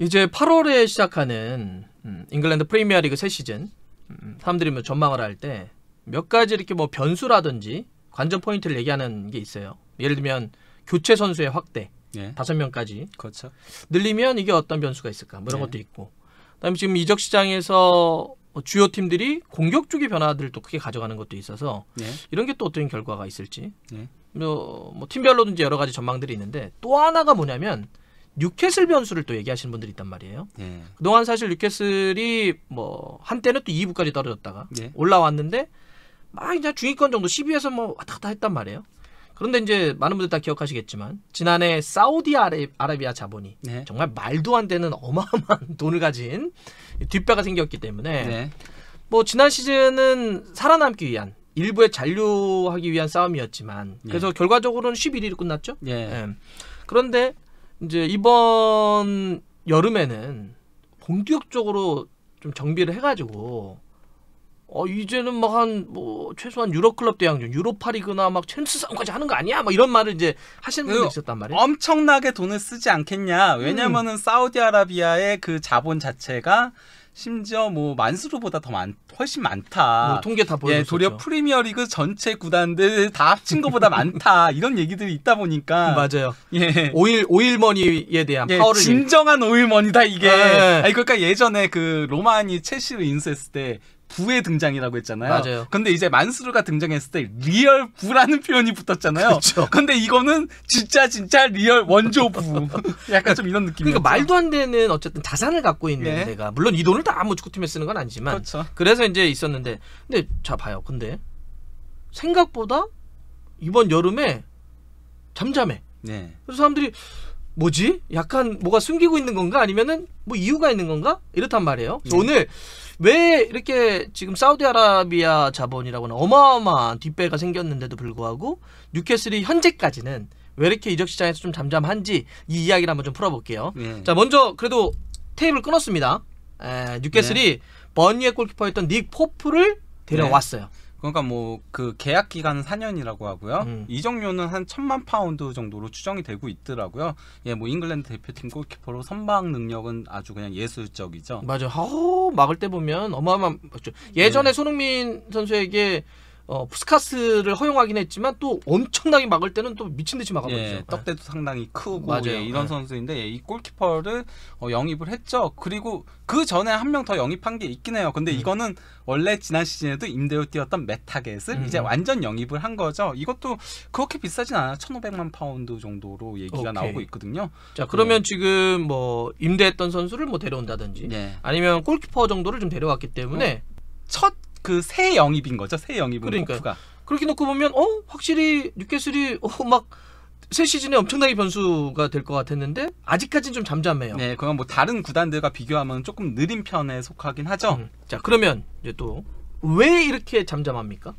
이제 8월에 시작하는 음, 잉글랜드 프리미어리그 새 시즌 음, 사람들이 뭐 전망을 할 때 몇 가지 이렇게 뭐 변수라든지 관전 포인트를 얘기하는 게 있어요. 예를 들면 교체 선수의 확대 예. 다섯 네. 명까지 그렇죠. 늘리면 이게 어떤 변수가 있을까 뭐 이런 네. 것도 있고 그다음에 지금 이적 시장에서 뭐 주요 팀들이 공격 쪽의 변화들도 크게 가져가는 것도 있어서 네. 이런 게 또 어떤 결과가 있을지 뭐, 뭐 팀별로든지 여러 가지 전망들이 있는데 또 하나가 뭐냐면 뉴캐슬 변수를 또 얘기하시는 분들이 있단 말이에요. 네. 그동안 사실 뉴캐슬이 뭐 한때는 또 2부까지 떨어졌다가 네. 올라왔는데 막 이제 중위권 정도 10위에서 뭐 왔다 갔다 했단 말이에요. 그런데 이제 많은 분들 다 기억하시겠지만 지난해 사우디아라비아 자본이 네. 정말 말도 안 되는 어마어마한 돈을 가진 뒷배가 생겼기 때문에 네. 뭐 지난 시즌은 살아남기 위한 일부에 잔류하기 위한 싸움이었지만 예. 그래서 결과적으로는 11위로 끝났죠. 그런데 이제 이번 여름에는 본격적으로 좀 정비를 해가지고 어 이제는 막한뭐 최소한 유럽 클럽 대항전, 유로파리그나 막 챔스 싸움까지 하는 거 아니야? 막 이런 말을 이제 하시는 분도 그 있었단 말이에요. 엄청나게 돈을 쓰지 않겠냐? 왜냐면은 음. 사우디아라비아의 그 자본 자체가 심지어 뭐 만수르보다 더 많, 훨씬 많다. 뭐 통계 다보여줬 예, 도리어 프리미어리그 전체 구단들 다 합친 것보다 많다. 이런 얘기들이 있다 보니까 맞아요. 예, 오일 오일머니에 대한 예, 파워를 진정한 오일머니다 이게. 예. 아니 그러니까 예전에 그 로마니 첼시를 인수했을 때 부의 등장이라고 했잖아요. 맞아요. 근데 이제 만수르가 등장했을 때 리얼 부라는 표현이 붙었잖아요. 그렇죠 근데 이거는 진짜 진짜 리얼 원조 부. 약간 좀 이런 느낌이. 에요 그러니까 말도 안 되는 어쨌든 자산을 갖고 있는 예. 데가 물론 이 돈을 다 아무 축구팀에 쓰는 건 아니지만 그렇죠. 그래서 이제 있었는데 근데 자 봐요. 근데 생각보다 이번 여름에 잠잠해. 네. 그래서 사람들이 뭐지? 약간 뭐가 숨기고 있는 건가 아니면은 뭐 이유가 있는 건가? 이렇단 말이에요. 네. 오늘 왜 이렇게 지금 사우디아라비아 자본이라고는 어마어마한 뒷배가 생겼는데도 불구하고 뉴캐슬이 현재까지는 왜 이렇게 이적 시장에서 좀 잠잠한지 이 이야기를 한번 좀 풀어볼게요. 네. 자 먼저 그래도 테이블 끊었습니다. 에, 뉴캐슬이 네. 버니의 골키퍼였던 닉 포프를 데려왔어요. 네. 그러니까 뭐그 계약 기간은 4년이라고 하고요. 음. 이적료는 한 천만 파운드 정도로 추정이 되고 있더라고요. 예, 뭐 잉글랜드 대표팀 골키퍼로 선방 능력은 아주 그냥 예술적이죠. 맞아. 요 막을 때 보면 어마어마 예전에 네. 손흥민 선수에게 어, 푸스카스를 허용하긴 했지만 또 엄청나게 막을 때는 또 미친 듯이 막아버리죠. 예, 네. 떡대도 상당히 크고 맞아요. 예, 이런 네. 예. 선수인데 이 골키퍼를 어, 영입을 했죠. 그리고 그 전에 한 명 더 영입한 게 있긴 해요. 근데 음. 이거는 원래 지난 시즌에도 임대로 뛰었던 메타겟을 음. 이제 완전 영입을 한 거죠. 이것도 그렇게 비싸진 않아요. 1,500만 파운드 정도로 얘기가 오케이. 나오고 있거든요. 자, 그러면 네. 지금 뭐 임대했던 선수를 뭐 데려온다든지 아니면 골키퍼 정도를 좀 데려왔기 때문에 어. 첫 그새 영입인 거죠. 새 영입은 그러니까 그렇게 놓고 보면 어 확실히 뉴캐슬이 어, 막새 시즌에 엄청나게 변수가 될 것 같았는데 아직까지는 좀 잠잠해요. 네, 그건 뭐 다른 구단들과 비교하면 조금 느린 편에 속하긴 하죠. 음. 자, 그러면 이제 또 왜 이렇게 잠잠합니까?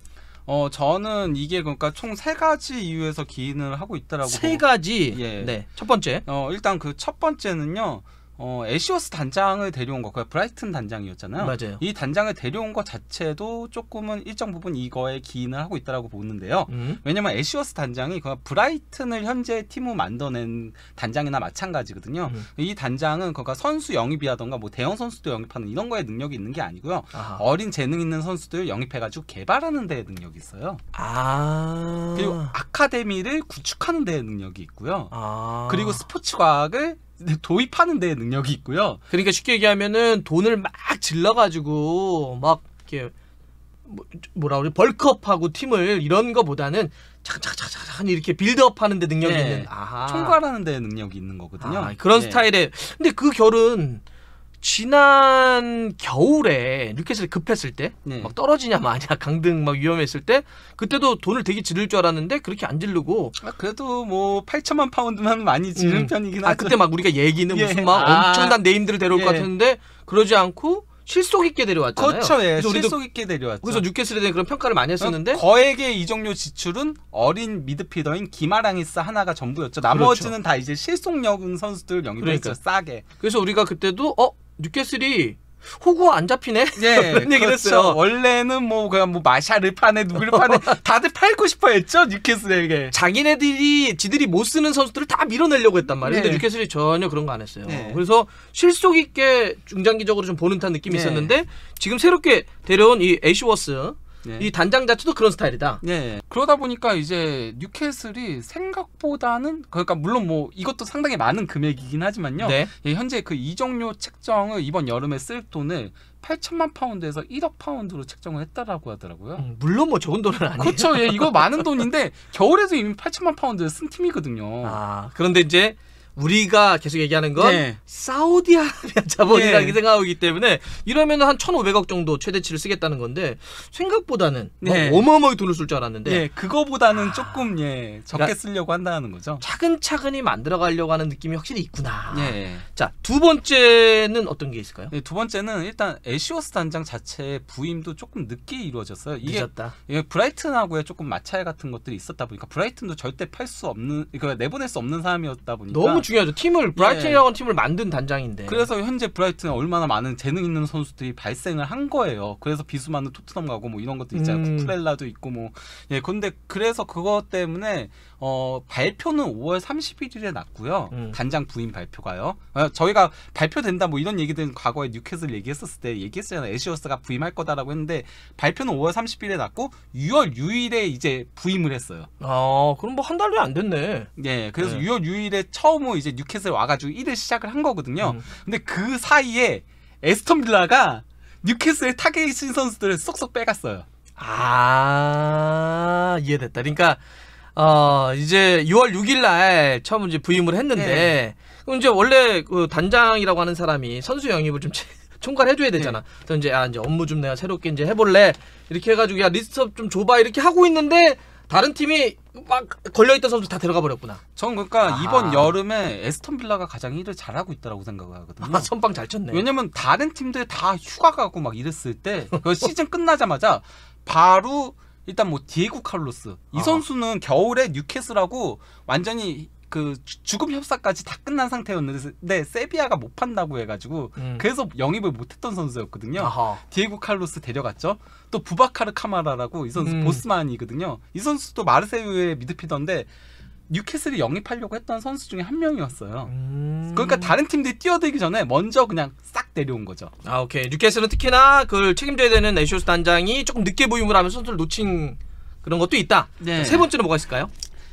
어 저는 이게 그러니까 총 세 가지 이유에서 기인을 하고 있다라고 세 가지 예. 네첫 번째 어 일단 그 첫 번째는요 어, 에쉬워스 단장을 데려온 거, 그 브라이튼 단장이었잖아요. 맞아요. 이 단장을 데려온 것 자체도 조금은 일정 부분 이거에 기인을 하고 있다라고 보는데요. 음. 왜냐면 에쉬워스 단장이 그냥 브라이튼을 현재 팀으로 만들어낸 단장이나 마찬가지거든요. 음. 이 단장은 그러 그러니까 선수 영입이라던가 뭐 대형 선수도 영입하는 이런 거에 능력이 있는 게 아니고요. 아하. 어린 재능 있는 선수들 영입해가지고 개발하는 데에 능력이 있어요. 아. 그리고 아카데미를 구축하는 데에 능력이 있고요. 아. 그리고 스포츠과학을 도입하는 데 능력이 있고요. 그러니까 쉽게 얘기하면은 돈을 막 질러가지고 막 이렇게 뭐, 뭐라 그래 벌크업하고 팀을 이런 거보다는 차차차차차 이렇게 빌드업 하는데 능력이 네. 있는 아하. 총괄하는 데 능력이 있는 거거든요. 아, 그런 네. 스타일의 근데 그 결은 지난 겨울에 뉴캐슬 급했을 때막 네. 떨어지냐 마냐 강등 막 위험했을 때 그때도 돈을 되게 지를 줄 알았는데 그렇게 안 지르고 아, 그래도 뭐 8천만 파운드만 많이 지른 음. 편이긴 아, 하죠. 아 그때 막 우리가 얘기는 예. 무슨 막 아. 엄청난 네임들을 데려올 예. 것 같았는데 그러지 않고 실속 있게 데려왔잖아요. 그렇죠. 예. 실속 있게 데려왔죠. 그래서 뉴캐슬에 대한 그런 평가를 많이 했었는데 그러니까 거액의 이적료 지출은 어린 미드피더인 기마랑이스 하나가 전부였죠. 나머지는 그렇죠. 다 이제 실속력은 선수들 영입했죠. 그러니까. 싸게. 그래서 우리가 그때도 어 뉴캐슬이 호구가 안 잡히네? 예, 그런 얘기를 그렇죠. 했어요. 원래는 뭐 그냥 뭐 마샤를 파네 누구를 파네 어. 다들 팔고 싶어 했죠 뉴캐슬에게. 자기네들이 지들이 못 쓰는 선수들을 다 밀어내려고 했단 말이에요. 네. 근데 뉴캐슬이 전혀 그런 거 안 했어요. 네. 그래서 실속 있게 중장기적으로 좀 보는 듯한 느낌이 네. 있었는데 지금 새롭게 데려온 이 애쉬워스 네. 이 단장 자체도 그런 스타일이다. 네. 그러다 보니까 이제 뉴캐슬이 생각보다는 그러니까 물론 뭐 이것도 상당히 많은 금액이긴 하지만요. 네. 예, 현재 그 이적료 책정을 이번 여름에 쓸 돈을 8천만 파운드에서 1억 파운드로 책정을 했다라고 하더라고요. 음, 물론 뭐 적은 돈은 아니에요. 그렇죠. 예, 이거 많은 돈인데 겨울에도 이미 8천만 파운드를 쓴 팀이거든요. 아, 그런데 이제 우리가 계속 얘기하는 건 네. 사우디아라비아 자본이라고 네. 생각하기 때문에 이러면 한 1,500억 정도 최대치를 쓰겠다는 건데 생각보다는 네. 어마어마하게 돈을 쓸 줄 알았는데 네. 그거보다는 아... 조금 예 적게 그러니까 쓰려고 한다는 거죠. 차근차근히 만들어 가려고 하는 느낌이 확실히 있구나. 네. 자두 번째는 어떤 게 있을까요? 네, 두 번째는 일단 에쉬워스 단장 자체의 부임도 조금 늦게 이루어졌어요. 이게, 늦었다. 이게 브라이튼하고의 조금 마찰 같은 것들이 있었다 보니까 브라이튼도 절대 팔 수 없는 그러니까 내보낼 수 없는 사람이었다 보니까 너무 너무 중요하죠. 팀을 브라이튼이라는 예. 팀을 만든 단장인데. 그래서 현재 브라이튼에 얼마나 많은 재능 있는 선수들이 발생을 한 거예요. 그래서 비수 많은 토트넘 가고 뭐 이런 것도 있잖아요. 음. 쿠프렐라도 있고 뭐. 예, 근데 그래서 그것 때문에 어, 발표는 5월 31일에 났고요. 음. 단장 부임 발표가요. 어, 저희가 발표된다 뭐 이런 얘기들은 과거에 뉴캐슬 얘기했었을 때 얘기했잖아요. 에시어스가 부임할 거다라고 했는데 발표는 5월 30일에 났고 6월 6일에 이제 부임을 했어요. 아, 그럼 뭐 한 달도 안 됐네. 예, 그래서 네. 예. 6월 6일에 처음으로 상호 뭐 이제 뉴캐슬 와가지고 일을 시작을 한 거거든요. 음. 근데 그 사이에 에스턴 빌라가 뉴캐슬의 타겟신 선수들을 쏙쏙 빼갔어요. 아 이해됐다. 그러니까 어 이제 6월 6일 날 처음 이제 부임을 했는데 네. 그럼 이제 원래 그 단장이라고 하는 사람이 선수 영입을 좀 총괄해줘야 되잖아. 네. 그래서 이제 아 이제 업무 좀 내가 새롭게 이제 해볼래 이렇게 해가지고 야 리스트업 좀 줘봐 이렇게 하고 있는데 다른 팀이 막 걸려있던 선수 다 데려가 버렸구나. 전 그러니까 아. 이번 여름에 에스턴 빌라가 가장 일을 잘하고 있다라고 생각 하거든요. 아, 선빵 잘 쳤네. 왜냐면 다른 팀들 다 휴가 가고 막 이랬을 때 그 시즌 끝나자마자 바로 일단 뭐 디에고 칼로스 이 어. 선수는 겨울에 뉴캐슬하고 완전히 그 죽음 협상까지다 끝난 상태였는데 세비야가 못 판다고 해가지고 음. 그래서 영입을 못했던 선수였거든요. 아하. 디에고 칼로스 데려갔죠. 또 부바카르 카마라라고 이 선수 음. 보스만이거든요. 이 선수도 마르세유의 미드필더인데 뉴캐슬이 영입하려고 했던 선수 중에 한 명이었어요. 음... 그러니까 다른 팀들이 뛰어들기 전에 먼저 그냥 싹 데려온 거죠. 아 오케이. 뉴캐슬은 특히나 그걸 책임져야 되는 애쇼스 단장이 조금 늦게 부임을 하면서 선수를 놓친 그런 것도 있다. 네. 세 번째는 뭐가 있을까요?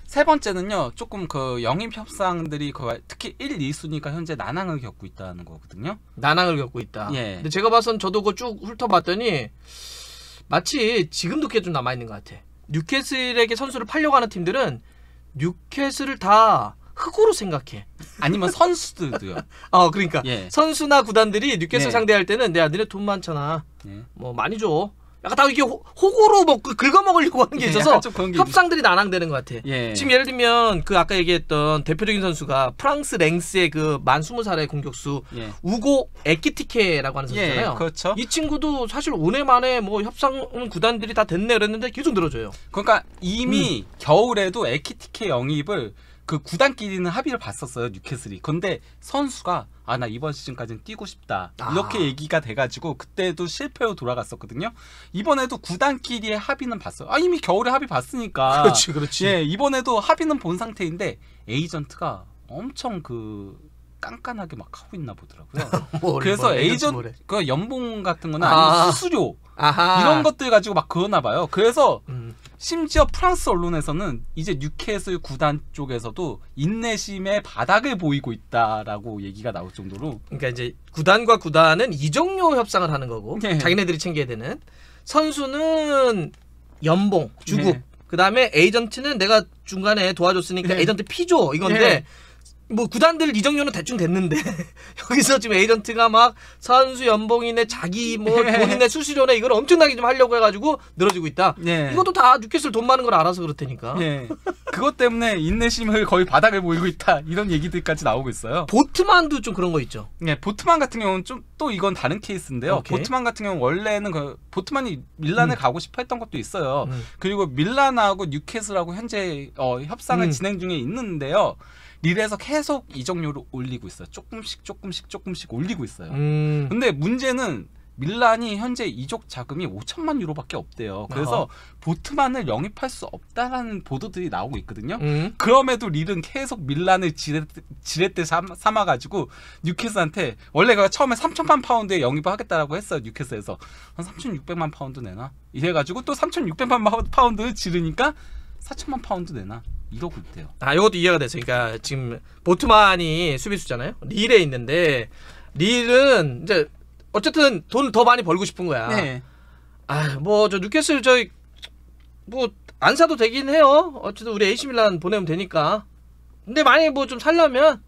세 번째는요, 조금 그 영입 협상들이 그 특히 1, 2순위가 현재 난항을 겪고 있다는 거거든요. 난항을 겪고 있다. 예. 근데 제가 봐선 저도 그 쭉 훑어봤더니 마치 지금도 그게 좀 남아 있는 것 같아. 뉴캐슬에게 선수를 팔려고 하는 팀들은 뉴캐슬을 다 흑으로 생각해. 아니면 선수들도요. 어, 그러니까 예. 선수나 구단들이 뉴캐슬 네. 상대할 때는 내 아들의 돈 많잖아. 예. 뭐 많이 줘. 약간 다 이게 호, 구로먹 뭐 긁어 먹으려고 하는 게 예, 있어서 예, 게 협상들이 난항되는 것 같아. 예. 지금 예를 들면 그 아까 얘기했던 대표적인 선수가 프랑스 랭스의 그 만 스무 살의 공격수 예. 우고 에키티케라고 하는 예, 선수잖아요. 그렇죠. 이 친구도 사실 오해 만에 뭐 협상 구단들이 다 됐네 그랬는데 계속 늘어져요. 그러니까 이미 음. 겨울에도 에키티케 영입을 그 구단끼리는 합의를 봤었어요 뉴캐슬이. 근데 선수가 아 나 이번 시즌까지는 뛰고 싶다 아. 이렇게 얘기가 돼가지고 그때도 실패로 돌아갔었거든요. 이번에도 구단끼리의 합의는 봤어요. 아 이미 겨울에 합의 봤으니까. 그렇지 그렇지. 예 이번에도 합의는 본 상태인데 에이전트가 엄청 그 깐깐하게 막 하고 있나 보더라고요. 뭐, 뭐, 그래서 뭐, 에이전 그 연봉 같은 거나 아니면 아. 수수료 아하. 이런 것들 가지고 막 그러나 봐요. 그래서 음. 심지어 프랑스 언론에서는 이제 뉴캐슬 구단 쪽에서도 인내심의 바닥을 보이고 있다라고 얘기가 나올 정도로 그러니까 이제 구단과 구단은 이적료 협상을 하는 거고 네. 자기네들이 챙겨야 되는 선수는 연봉 주급 네. 그다음에 에이전트는 내가 중간에 도와줬으니까 네. 에이전트 피조 이건데 네. 뭐 구단들 이적료는 대충 됐는데 여기서 지금 에이전트가 막 선수 연봉이네 자기 뭐 네. 본인의 수수료네 이걸 엄청나게 좀 하려고 해가지고 늘어지고 있다. 네. 이것도 다 뉴캐슬 돈 많은 걸 알아서 그렇테니까 네. 그것 때문에 인내심을 거의 바닥에 보이고 있다 이런 얘기들까지 나오고 있어요. 보트만도 좀 그런 거 있죠. 네, 보트만 같은 경우는 좀 또 이건 다른 케이스인데요. 오케이. 보트만 같은 경우 는 원래는 그 보트만이 밀란에 음. 가고 싶어했던 것도 있어요. 음. 그리고 밀란하고 뉴캐슬하고 현재 어, 협상을 음. 진행 중에 있는데요. 릴에서 계속 이적률을 올리고 있어요. 조금씩 조금씩 조금씩 올리고 있어요. 음. 근데 문제는 밀란이 현재 이적 자금이 5천만 유로밖에 없대요. 그래서 어. 보트만을 영입할 수 없다라는 보도들이 나오고 있거든요. 음. 그럼에도 릴은 계속 밀란을 지렛대, 삼아 가지고 뉴캐슬한테 원래 처음에 3천만 파운드에 영입을 하겠다라고 했어요. 뉴캐슬에서 한 3,600만 파운드 내나 이래 가지고 또 3,600만 파운드 를 지르니까 4천만 파운드 내나 이거 굵대요. 아, 이것도 이해가 됐어요. 그러니까 지금 보트만이 수비수잖아요. 릴에 있는데 릴은 이제 어쨌든 돈더 많이 벌고 싶은 거야. 네. 아, 뭐저 뉴캐슬 저희 뭐 안 사도 되긴 해요. 어쨌든 우리 AC 밀란 보내면 되니까. 근데 만약에 뭐 좀 살려면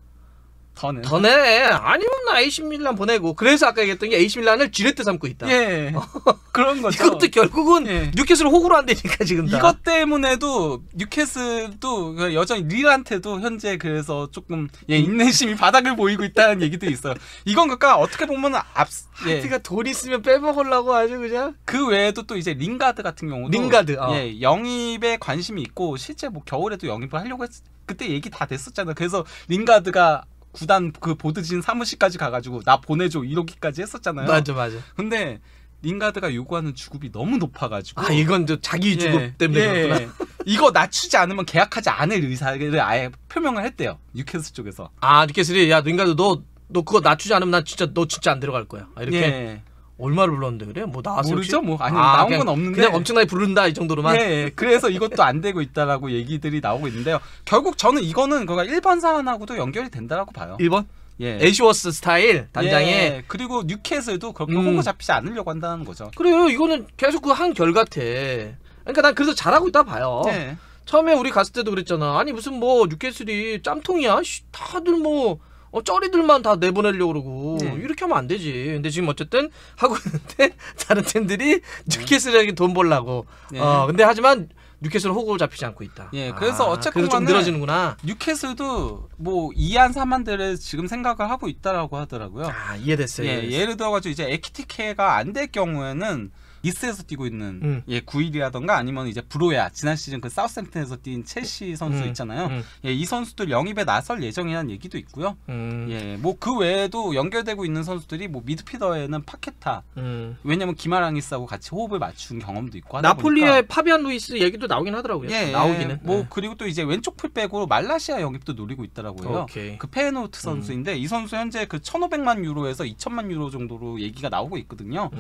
더네. 더네. 아니면 AC 밀란 보내고 그래서 아까 얘기했던 게 AC 밀란을 지렛대 삼고 있다. 예. 그런 거죠. 이것도 결국은 예. 뉴캐슬 호구로 안 되니까 지금 다. 이것 때문에도 뉴캐슬도 그 여전히 릴한테도 현재 그래서 조금 예, 음. 인내심이 바닥을 보이고 있다는 얘기도 있어요. 이건 그러니까 어떻게 보면 앞 예. 하트가 돈 있으면 빼먹으려고 아주 그냥 그 외에도 또 이제 링가드 같은 경우도 링가드 어. 예, 영입에 관심이 있고 실제 뭐 겨울에도 영입을 하려고 했 그때 얘기 다됐었잖아 그래서 링가드가 구단 그 보드진 사무실까지 가가지고 나 보내줘 이러기까지 했었잖아요. 맞아 맞아. 근데 링가드가 요구하는 주급이 너무 높아가지고 아 이건 저 자기 예, 주급 예, 때문에 예, 그렇구나. 이거 낮추지 않으면 계약하지 않을 의사를 아예 표명을 했대요 뉴캐슬 쪽에서 아 뉴캐슬이 야 링가드 너 너 그거 낮추지 않으면 나 진짜 너 진짜 안 들어갈 거야 아, 이렇게 예. 얼마를 불렀는데 그래? 뭐 나왔어요? 모르죠 혹시? 뭐 아니 아, 나온 건 없는데 그냥 엄청나게 부른다 이 정도로만 예, 예, 그래서 이것도 안 되고 있다라고 얘기들이 나오고 있는데요 결국 저는 이거는 그가 1번 사안하고도 연결이 된다라고 봐요 1번? 예. 에시워스 스타일 단장의 예. 예. 그리고 뉴캐슬도 그렇게 음. 홍보 잡히지 않으려고 한다는 거죠 그래요 이거는 계속 그 한결 같아 그러니까 난 그래서 잘하고 있다 봐요 예. 처음에 우리 갔을 때도 그랬잖아 아니 무슨 뭐 뉴캐슬이 짬통이야 다들 뭐 어, 쩌리들만 다 내보내려고 그러고 네. 이렇게 하면 안 되지. 근데 지금 어쨌든 하고 있는데 다른 팀들이 네. 뉴캐슬에게 돈 벌라고. 네. 어, 근데 하지만 뉴캐슬은 호구 를 잡히지 않고 있다. 예, 그래서 아, 어쨌든 좀 늘어지는구나. 뉴캐슬도 뭐이한사만대를 지금 생각을 하고 있다라고 하더라고요. 아, 이해됐어요. 예, 이해됐어요. 예를 들어가지고 이제 에키티케가 안 될 경우에는 이스에서 뛰고 있는 음. 예 구일이라던가 아니면 이제 브로야 지난 시즌 그 사우스햄튼에서 뛴 첼시 음. 선수 있잖아요. 음. 예, 이 선수들 영입에 나설 예정이라는 얘기도 있고요. 음. 예, 뭐 그 외에도 연결되고 있는 선수들이 뭐 미드피더에는 파케타. 음. 왜냐면 기마랑이스하고 같이 호흡을 맞춘 경험도 있고 나폴리의 보니까. 파비안 루이스 얘기도 나오긴 하더라고요. 예, 예 나오기는. 뭐 예. 그리고 또 이제 왼쪽 풀백으로 말라시아 영입도 노리고 있더라고요. 오케이. 그 페노트 선수인데 이 선수 현재 그 1,500만 유로에서 2천만 유로 정도로 얘기가 나오고 있거든요.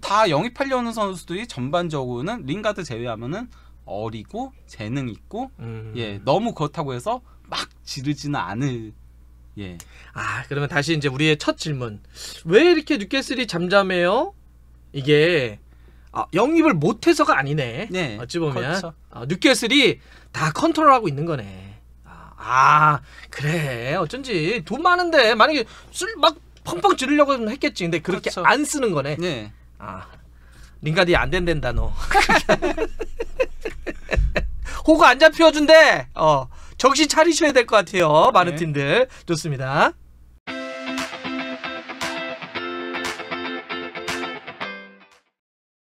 다 영입하려는 나오는 선수들이 전반적으로는 링가드 제외하면은 어리고 재능 있고 음. 예 너무 그렇다고 해서 막 지르지는 않을 예. 아 그러면 다시 이제 우리의 첫 질문 왜 이렇게 뉴캐슬이 잠잠해요? 이게 아, 영입을 못해서가 아니네. 네. 어찌 보면 그렇죠. 아, 뉴캐슬이 다 컨트롤하고 있는 거네. 아, 아 그래 어쩐지 돈 많은데 만약에 쓸막 펑펑 지르려고 했겠지. 근데 그렇게 그렇죠. 안 쓰는 거네. 네. 아 링가디 안 된댄다 너. 호구 안 잡혀준대. 어 정신 차리셔야 될 것 같아요. 많은 네. 틴들 좋습니다.